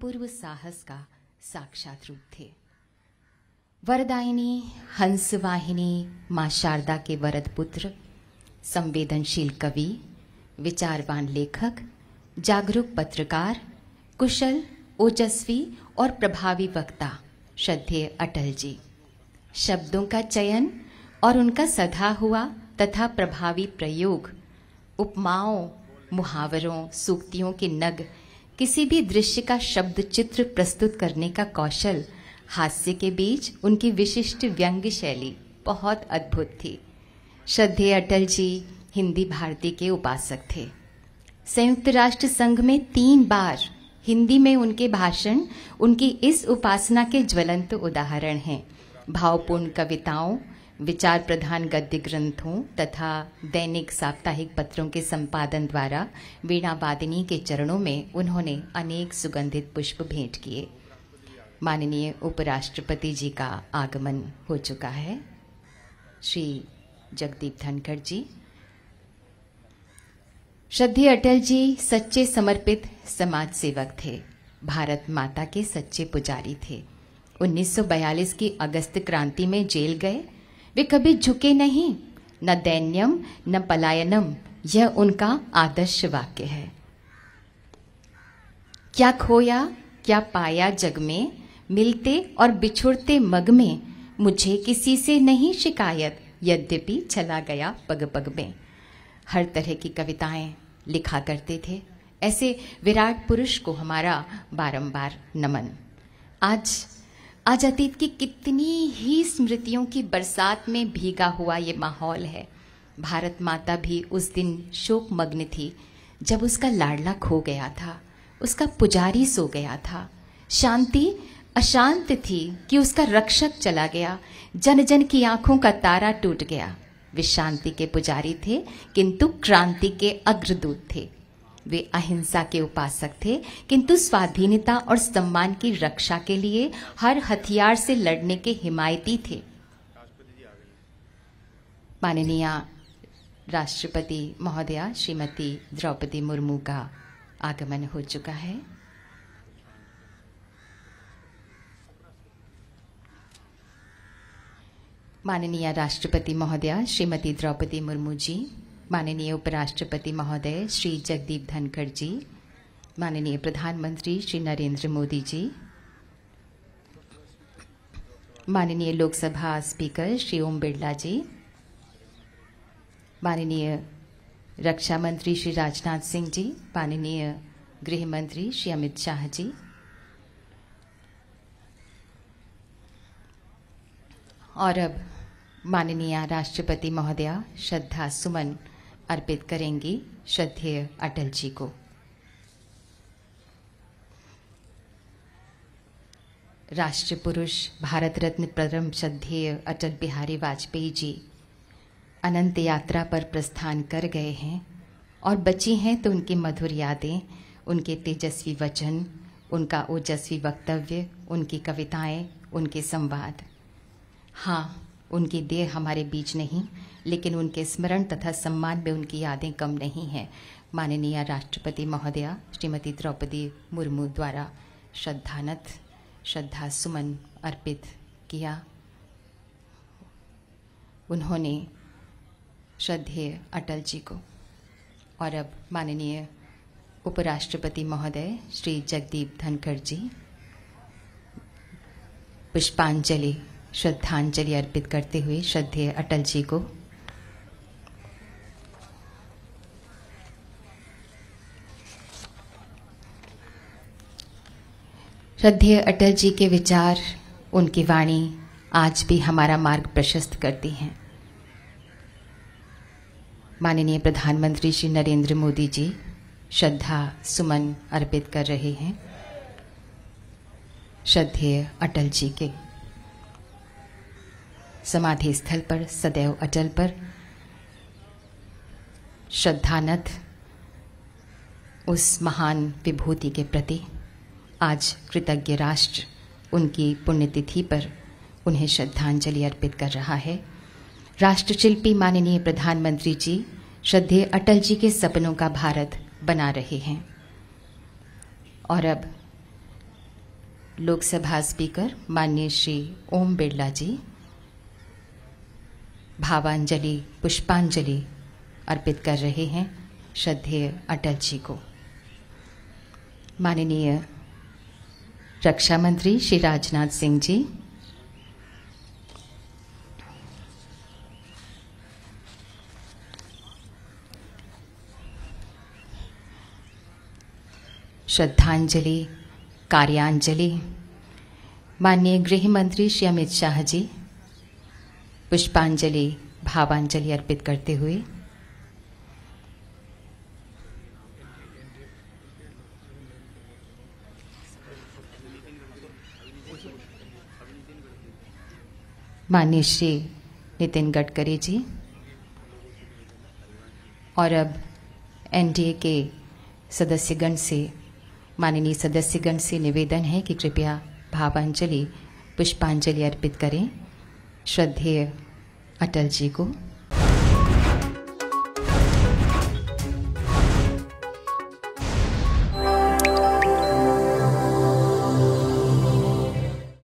पूर्व साहस का साक्षात रूप थे वरदायिनी हंसवाहिनी माँ शारदा के वरद पुत्र संवेदनशील कवि विचारवान लेखक जागरूक पत्रकार कुशल ओजस्वी और प्रभावी वक्ता श्रद्धेय अटल जी शब्दों का चयन और उनका सधा हुआ तथा प्रभावी प्रयोग उपमाओं मुहावरों सूक्तियों के नग किसी भी दृश्य का शब्द चित्र प्रस्तुत करने का कौशल हास्य के बीच उनकी विशिष्ट व्यंग्य शैली बहुत अद्भुत थी श्रद्धे अटल जी हिंदी भारती के उपासक थे संयुक्त राष्ट्र संघ में तीन बार हिंदी में उनके भाषण उनकी इस उपासना के ज्वलंत उदाहरण हैं भावपूर्ण कविताओं विचार प्रधान गद्य ग्रंथों तथा दैनिक साप्ताहिक पत्रों के संपादन द्वारा वीणा वादिनी के चरणों में उन्होंने अनेक सुगंधित पुष्प भेंट किए माननीय उपराष्ट्रपति जी का आगमन हो चुका है श्री जगदीप धनखड़ जी श्रद्धेय अटल जी सच्चे समर्पित समाज सेवक थे भारत माता के सच्चे पुजारी थे 1942 की अगस्त क्रांति में जेल गए वे कभी झुके नहीं न दैन्यम न पलायनम यह उनका आदर्श वाक्य है क्या खोया क्या पाया जग में मिलते और बिछुड़ते मग में मुझे किसी से नहीं शिकायत यद्यपि चला गया पग पग में हर तरह की कविताएं लिखा करते थे ऐसे विराट पुरुष को हमारा बारंबार नमन आज आज अतीत की कितनी ही स्मृतियों की बरसात में भीगा हुआ ये माहौल है भारत माता भी उस दिन शोक मग्न थी जब उसका लाडला खो गया था उसका पुजारी सो गया था शांति अशांत थी कि उसका रक्षक चला गया जन जन की आंखों का तारा टूट गया वे शांति के पुजारी थे किंतु क्रांति के अग्रदूत थे वे अहिंसा के उपासक थे किंतु स्वाधीनता और सम्मान की रक्षा के लिए हर हथियार से लड़ने के हिमायती थे माननीय राष्ट्रपति महोदया श्रीमती द्रौपदी मुर्मू का आगमन हो चुका है माननीय राष्ट्रपति महोदया श्रीमती द्रौपदी मुर्मू जी माननीय उपराष्ट्रपति महोदय श्री जगदीप धनखड़ जी माननीय प्रधानमंत्री श्री नरेंद्र मोदी जी माननीय लोकसभा स्पीकर श्री ओम बिरला जी माननीय रक्षा मंत्री श्री राजनाथ सिंह जी माननीय गृह मंत्री श्री अमित शाह जी और अब माननीय राष्ट्रपति महोदया श्रद्धा सुमन अर्पित करेंगी श्रद्धेय अटल जी को राष्ट्रपुरुष भारत रत्न परम श्रद्धेय अटल बिहारी वाजपेयी जी अनंत यात्रा पर प्रस्थान कर गए हैं और बची हैं तो उनकी मधुर यादें उनके तेजस्वी वचन उनका ओजस्वी वक्तव्य उनकी कविताएं, उनके संवाद हाँ उनकी देह हमारे बीच नहीं लेकिन उनके स्मरण तथा सम्मान में उनकी यादें कम नहीं हैं माननीय राष्ट्रपति महोदया श्रीमती द्रौपदी मुर्मू द्वारा श्रद्धानत श्रद्धा सुमन अर्पित किया उन्होंने श्रद्धेय अटल जी को और अब माननीय उपराष्ट्रपति महोदय श्री जगदीप धनखड़ जी पुष्पांजलि श्रद्धांजलि अर्पित करते हुए श्रद्धेय अटल जी को श्रद्धेय अटल जी के विचार उनकी वाणी आज भी हमारा मार्ग प्रशस्त करती हैं माननीय प्रधानमंत्री श्री नरेंद्र मोदी जी श्रद्धा सुमन अर्पित कर रहे हैं श्रद्धेय अटल जी के समाधि स्थल पर सदैव अटल पर श्रद्धानत उस महान विभूति के प्रति आज कृतज्ञ राष्ट्र उनकी पुण्यतिथि पर उन्हें श्रद्धांजलि अर्पित कर रहा है राष्ट्रशिल्पी माननीय प्रधानमंत्री जी श्रद्धे अटल जी के सपनों का भारत बना रहे हैं और अब लोकसभा स्पीकर माननीय श्री ओम बिरला जी भावांजलि पुष्पांजलि अर्पित कर रहे हैं श्रद्धेय अटल जी को माननीय रक्षा मंत्री श्री राजनाथ सिंह जी श्रद्धांजलि कार्यांजलि माननीय गृह मंत्री श्री अमित शाह जी पुष्पांजलि भावांजलि अर्पित करते हुए माननीय श्री नितिन गडकरी जी और अब एनडीए के सदस्यगण से माननीय सदस्यगण से निवेदन है कि कृपया भावांजलि पुष्पांजलि अर्पित करें श्रद्धेय అటల్జీ को